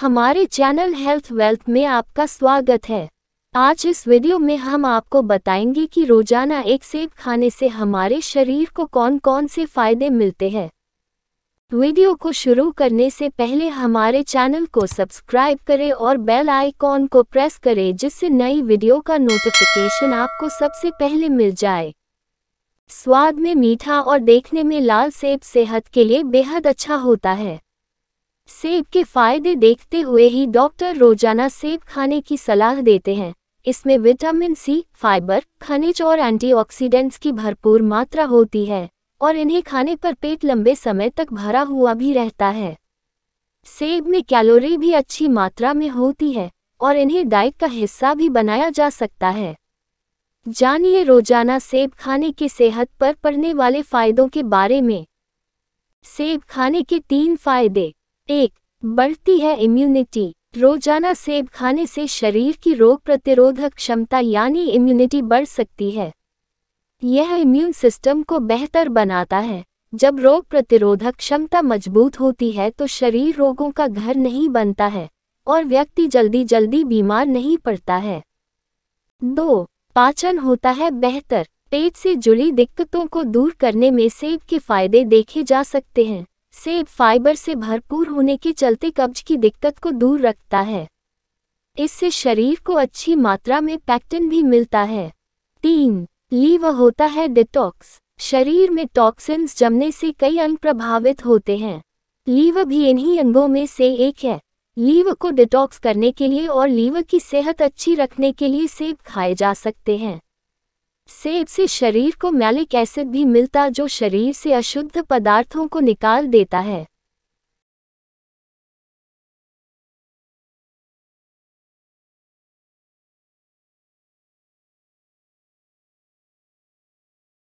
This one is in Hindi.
हमारे चैनल हेल्थ वेल्थ में आपका स्वागत है आज इस वीडियो में हम आपको बताएंगे कि रोजाना एक सेब खाने से हमारे शरीर को कौन कौन से फायदे मिलते हैं वीडियो को शुरू करने से पहले हमारे चैनल को सब्सक्राइब करें और बेल आइकॉन को प्रेस करें जिससे नई वीडियो का नोटिफिकेशन आपको सबसे पहले मिल जाए स्वाद में मीठा और देखने में लाल सेब सेहत के लिए बेहद अच्छा होता है सेब के फायदे देखते हुए ही डॉक्टर रोजाना सेब खाने की सलाह देते हैं इसमें विटामिन सी फाइबर खनिज और एंटीऑक्सीडेंट्स की भरपूर मात्रा होती है और इन्हें खाने पर पेट लंबे समय तक भरा हुआ भी रहता है सेब में कैलोरी भी अच्छी मात्रा में होती है और इन्हें डाइट का हिस्सा भी बनाया जा सकता है जानिए रोजाना सेब खाने के सेहत पर पड़ने वाले फायदों के बारे में सेब खाने के तीन फायदे एक बढ़ती है इम्यूनिटी रोजाना सेब खाने से शरीर की रोग प्रतिरोधक क्षमता यानी इम्यूनिटी बढ़ सकती है यह इम्यून सिस्टम को बेहतर बनाता है जब रोग प्रतिरोधक क्षमता मजबूत होती है तो शरीर रोगों का घर नहीं बनता है और व्यक्ति जल्दी जल्दी बीमार नहीं पड़ता है दो पाचन होता है बेहतर पेट से जुड़ी दिक्कतों को दूर करने में सेब के फायदे देखे जा सकते हैं सेब फाइबर से भरपूर होने के चलते कब्ज की दिक्कत को दूर रखता है इससे शरीर को अच्छी मात्रा में पैक्टिन भी मिलता है तीन लीव होता है डिटॉक्स शरीर में टॉक्सिन्स जमने से कई अंग प्रभावित होते हैं लीव भी इन्हीं अंगों में से एक है लीव को डिटॉक्स करने के लिए और लीव की सेहत अच्छी रखने के लिए सेब खाए जा सकते हैं सेब से शरीर को मैलिक एसिड भी मिलता जो शरीर से अशुद्ध पदार्थों को निकाल देता है